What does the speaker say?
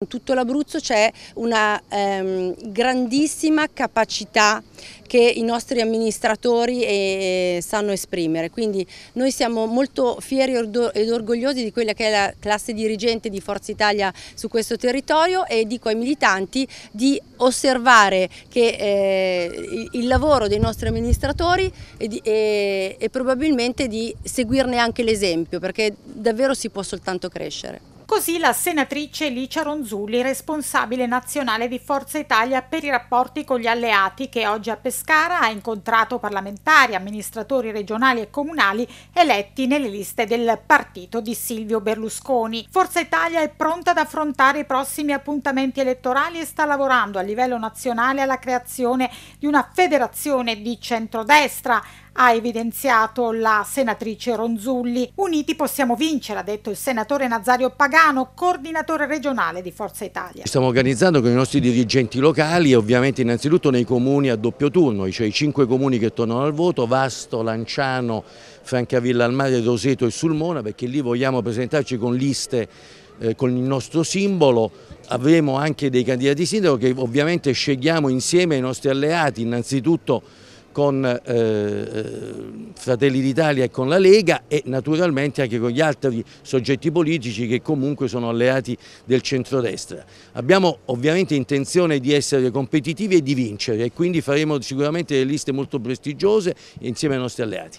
In tutto l'Abruzzo c'è una ehm, grandissima capacità che i nostri amministratori eh, sanno esprimere, quindi noi siamo molto fieri ed orgogliosi di quella che è la classe dirigente di Forza Italia su questo territorio e dico ai militanti di osservare che eh, il lavoro dei nostri amministratori e, di, e, e probabilmente di seguirne anche l'esempio perché davvero si può soltanto crescere. Così la senatrice Licia Ronzulli, responsabile nazionale di Forza Italia per i rapporti con gli alleati, che oggi a Pescara ha incontrato parlamentari, amministratori regionali e comunali eletti nelle liste del partito di Silvio Berlusconi. Forza Italia è pronta ad affrontare i prossimi appuntamenti elettorali e sta lavorando a livello nazionale alla creazione di una federazione di centrodestra ha evidenziato la senatrice Ronzulli. Uniti possiamo vincere, ha detto il senatore Nazario Pagani Pagano, coordinatore regionale di Forza Italia. Stiamo organizzando con i nostri dirigenti locali e ovviamente innanzitutto nei comuni a doppio turno, cioè i cinque comuni che tornano al voto, Vasto, Lanciano, Francavilla al Mare, Roseto e Sulmona, perché lì vogliamo presentarci con liste eh, con il nostro simbolo, avremo anche dei candidati sindaco che ovviamente scegliamo insieme ai nostri alleati, innanzitutto con eh, eh, Fratelli d'Italia e con la Lega e naturalmente anche con gli altri soggetti politici che comunque sono alleati del centrodestra. Abbiamo ovviamente intenzione di essere competitivi e di vincere e quindi faremo sicuramente delle liste molto prestigiose insieme ai nostri alleati.